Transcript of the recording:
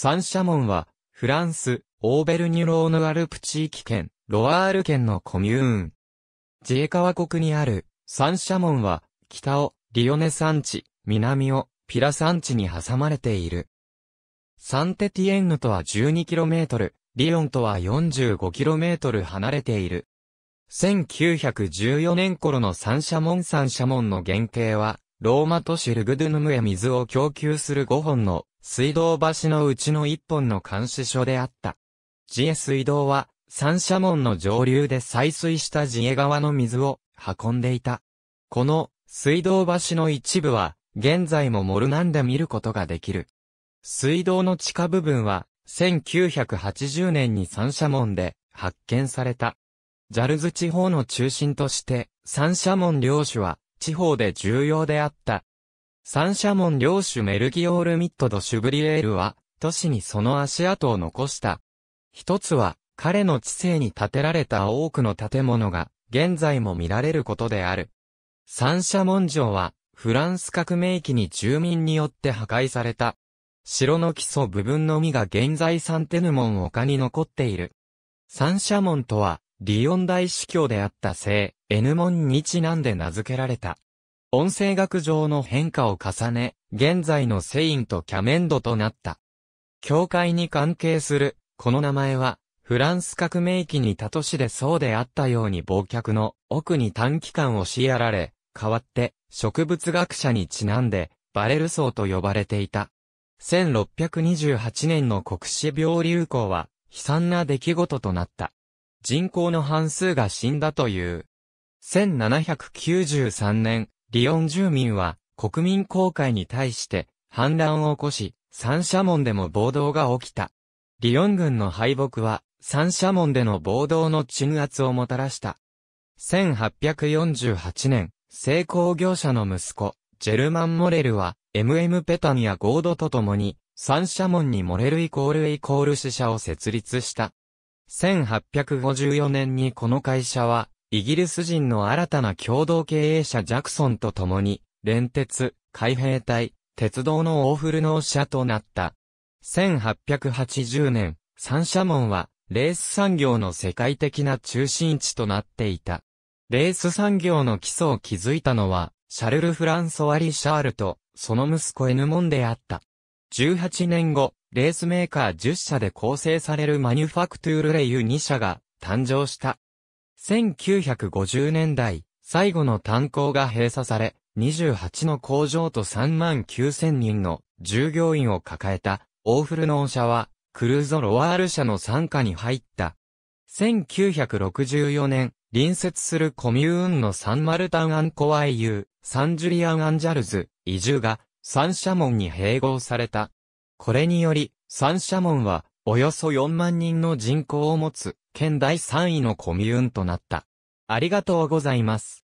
サンシャモンは、フランス、オーベルニュローヌアルプ地域圏、ロワール県のコミューン。ジカ川国にある、サンシャモンは、北を、リオネ山地、南を、ピラ山地に挟まれている。サンテティエンヌとは 12km、リオンとは 45km 離れている。1914年頃のサンシャモンサンシャモンの原型は、ローマ都市ルグドゥヌムへ水を供給する5本の水道橋のうちの一本の監視所であった。自衛水道は、三社門の上流で採水した自衛川の水を運んでいた。この水道橋の一部は、現在もモルナンで見ることができる。水道の地下部分は、1980年に三社門で発見された。ジャルズ地方の中心として、三社門領主は、地方で重要であったサンシャモン領主メルギオール・ミット・ド・シュブリエールは、都市にその足跡を残した。一つは、彼の知性に建てられた多くの建物が、現在も見られることである。サンシャモン城は、フランス革命期に住民によって破壊された。城の基礎部分のみが現在サンテヌモン丘に残っている。サンシャモンとは、リヨン大司教であった聖、エヌモンにちなんで名付けられた。音声学上の変化を重ね、現在のセインとキャメンドとなった。教会に関係する、この名前は、フランス革命期に他都市でそうであったように忘却の奥に短期間を強いられ、代わって植物学者にちなんで、バレル層と呼ばれていた。1628年の国死病流行は、悲惨な出来事となった。人口の半数が死んだという。1793年、リオン住民は、国民公会に対して、反乱を起こし、三社門でも暴動が起きた。リオン軍の敗北は、三社門での暴動の鎮圧をもたらした。1848年、成功業者の息子、ジェルマン・モレルは、MM・ ペタンやゴードと共に、三社門にモレルイコールイコール支社を設立した。1854年にこの会社は、イギリス人の新たな共同経営者ジャクソンと共に、連鉄、海兵隊、鉄道のオーフル納車となった。1880年、三社門は、レース産業の世界的な中心地となっていた。レース産業の基礎を築いたのは、シャルル・フランソワリ・シャールと、その息子エヌモンであった。18年後、レースメーカー10社で構成されるマニュファクトゥールレイユ2社が誕生した。1950年代、最後の炭鉱が閉鎖され、28の工場と3万9000人の従業員を抱えた、オーフル農ー社は、クルーゾ・ロワール社の傘下に入った。1964年、隣接するコミューンのサンマルタン・アンコワイユー、サンジュリアン・アンジャルズ、移住が、サンシャモンに併合された。これにより、サンシャモンは、およそ4万人の人口を持つ、県第3位のコミューンとなった。ありがとうございます。